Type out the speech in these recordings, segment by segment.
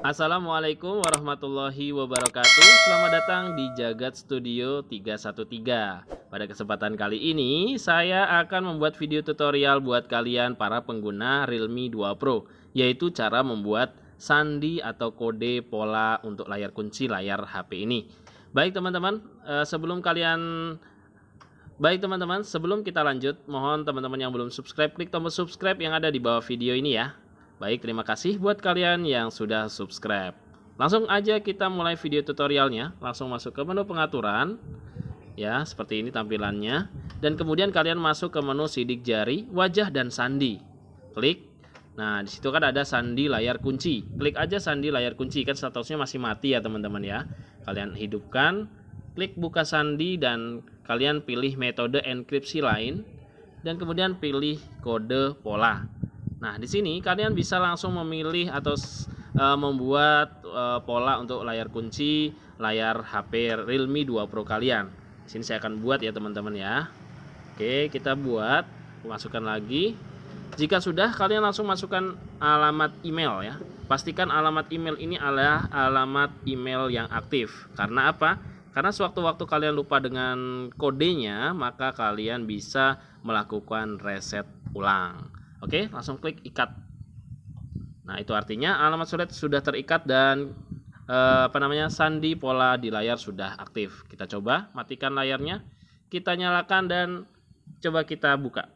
Assalamualaikum warahmatullahi wabarakatuh Selamat datang di Jagat Studio 313 Pada kesempatan kali ini Saya akan membuat video tutorial buat kalian para pengguna Realme 2 Pro Yaitu cara membuat sandi atau kode pola untuk layar kunci layar HP ini Baik teman-teman eh, Sebelum kalian Baik teman-teman, sebelum kita lanjut, mohon teman-teman yang belum subscribe, klik tombol subscribe yang ada di bawah video ini ya. Baik, terima kasih buat kalian yang sudah subscribe. Langsung aja kita mulai video tutorialnya. Langsung masuk ke menu pengaturan. Ya, seperti ini tampilannya. Dan kemudian kalian masuk ke menu sidik jari, wajah, dan sandi. Klik. Nah, disitu kan ada sandi layar kunci. Klik aja sandi layar kunci. Kan statusnya masih mati ya teman-teman ya. Kalian hidupkan. Klik buka sandi dan kalian pilih metode enkripsi lain. Dan kemudian pilih kode pola. Nah, di sini kalian bisa langsung memilih atau e, membuat e, pola untuk layar kunci, layar HP Realme 2 Pro kalian. Di sini saya akan buat ya teman-teman ya. Oke, kita buat, masukkan lagi. Jika sudah, kalian langsung masukkan alamat email ya. Pastikan alamat email ini adalah alamat email yang aktif. Karena apa? Karena sewaktu-waktu kalian lupa dengan kodenya, maka kalian bisa melakukan reset ulang. Oke, langsung klik ikat. Nah, itu artinya alamat surat sudah terikat dan eh, apa namanya? sandi pola di layar sudah aktif. Kita coba matikan layarnya. Kita nyalakan dan coba kita buka.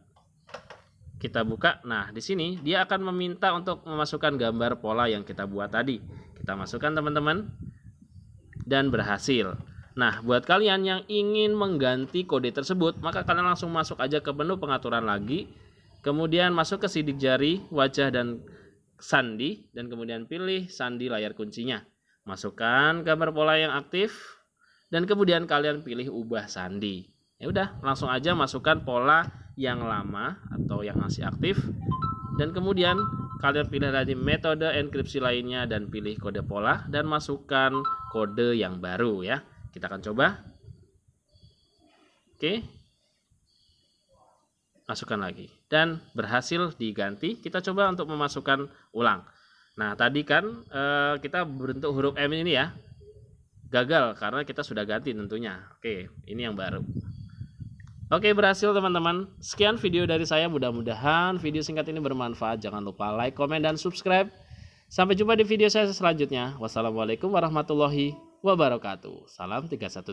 Kita buka. Nah, di sini dia akan meminta untuk memasukkan gambar pola yang kita buat tadi. Kita masukkan teman-teman dan berhasil. Nah, buat kalian yang ingin mengganti kode tersebut, maka kalian langsung masuk aja ke menu pengaturan lagi, Kemudian masuk ke sidik jari, wajah dan sandi dan kemudian pilih sandi layar kuncinya. Masukkan gambar pola yang aktif dan kemudian kalian pilih ubah sandi. Ya udah, langsung aja masukkan pola yang lama atau yang masih aktif dan kemudian kalian pilih lagi metode enkripsi lainnya dan pilih kode pola dan masukkan kode yang baru ya. Kita akan coba. Oke, masukkan lagi dan berhasil diganti kita coba untuk memasukkan ulang nah tadi kan e, kita berbentuk huruf M ini ya gagal karena kita sudah ganti tentunya oke ini yang baru Oke berhasil teman-teman Sekian video dari saya mudah-mudahan video singkat ini bermanfaat Jangan lupa like, komen, dan subscribe Sampai jumpa di video saya selanjutnya Wassalamualaikum warahmatullahi wabarakatuh Salam 313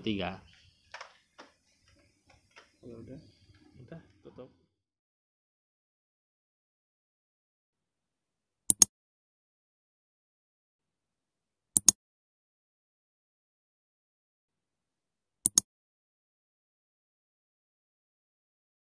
Ya udah 哎，多多。